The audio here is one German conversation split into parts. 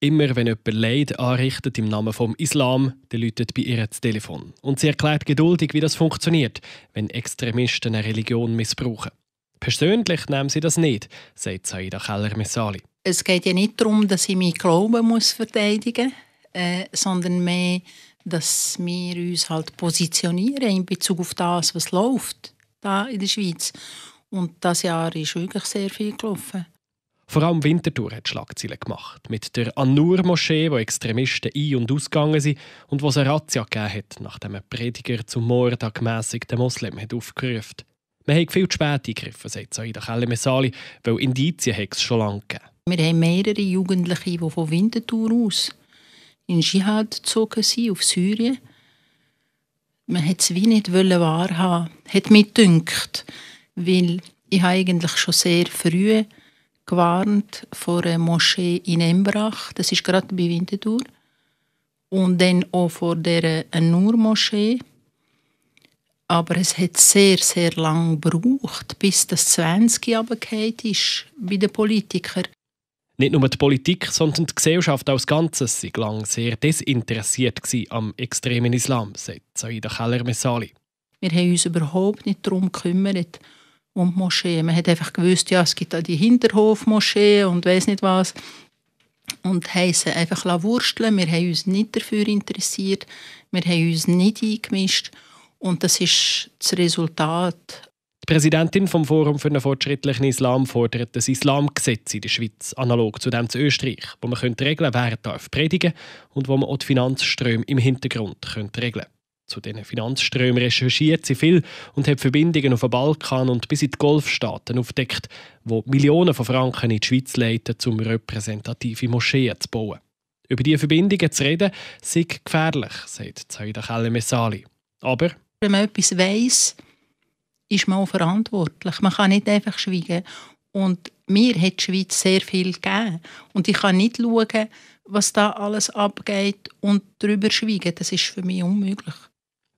Immer wenn jemand Leid anrichtet im Namen vom Islam, dann läutet bei ihr das Telefon. Und sie erklärt geduldig, wie das funktioniert, wenn Extremisten eine Religion missbrauchen. Persönlich nehmen sie das nicht, sagt Saida Keller-Messali. Es geht ja nicht darum, dass ich meinen Glauben muss verteidigen muss, äh, sondern mehr, dass wir uns halt positionieren in Bezug auf das, was läuft da in der Schweiz. Und das Jahr ist wirklich sehr viel gelaufen. Vor allem Winterthur hat Schlagzeilen gemacht. Mit der anur nur moschee wo Extremisten ein- und ausgegangen sind und wo es eine Razzia gegeben hat, nachdem ein Prediger zum Mord an gemässigten Moslem hat Wir haben viel zu spät eingegriffen, sagt Saida Kellemessali, weil Indizien hat es schon lange gegeben. Wir haben mehrere Jugendliche, die von Winterthur aus in Dschihad gezogen sind, auf Syrien. Man wollte es wie nicht wahrhaben, hat mich gedacht, weil ich eigentlich schon sehr früh gewarnt vor einer Moschee in Embrach, das ist gerade bei Winterthur. Und dann auch vor der Nur-Moschee. Aber es hat sehr, sehr lange gebraucht, bis das 20 Jahre ist bei den Politikern. Nicht nur die Politik, sondern die Gesellschaft als Ganzes war lange sehr desinteressiert am extremen Islam, sagt Saida Keller-Messali. Wir haben uns überhaupt nicht darum gekümmert, und Moschee. Man hat einfach gewusst, ja, es gibt da die Hinterhofmoschee und weiß nicht was. Und heißen einfach wursteln. Wir haben uns nicht dafür interessiert. Wir haben uns nicht eingemischt. Und das ist das Resultat. Die Präsidentin vom Forum für einen fortschrittlichen Islam fordert das Islamgesetz in der Schweiz, analog zu dem zu Österreich, wo man regeln könnte, wer darf predigen und wo man auch die Finanzströme im Hintergrund regeln könnte. Zu diesen Finanzströmen recherchiert sie viel und hat Verbindungen auf den Balkan und bis in die Golfstaaten aufdeckt, wo Millionen von Franken in die Schweiz leiten, um repräsentative Moscheen zu bauen. Über diese Verbindungen zu reden, sei gefährlich, sagt Zaida Kellemessali. Aber wenn man etwas weiß, ist man auch verantwortlich. Man kann nicht einfach schweigen. Und mir hat die Schweiz sehr viel gegeben. Und ich kann nicht schauen, was da alles abgeht und darüber schweigen. Das ist für mich unmöglich.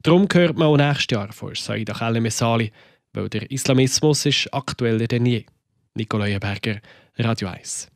Darum hört man auch nächstes Jahr von Saida Khalemessali, weil der Islamismus ist aktueller denn je. Nicola Berger, Radio 1.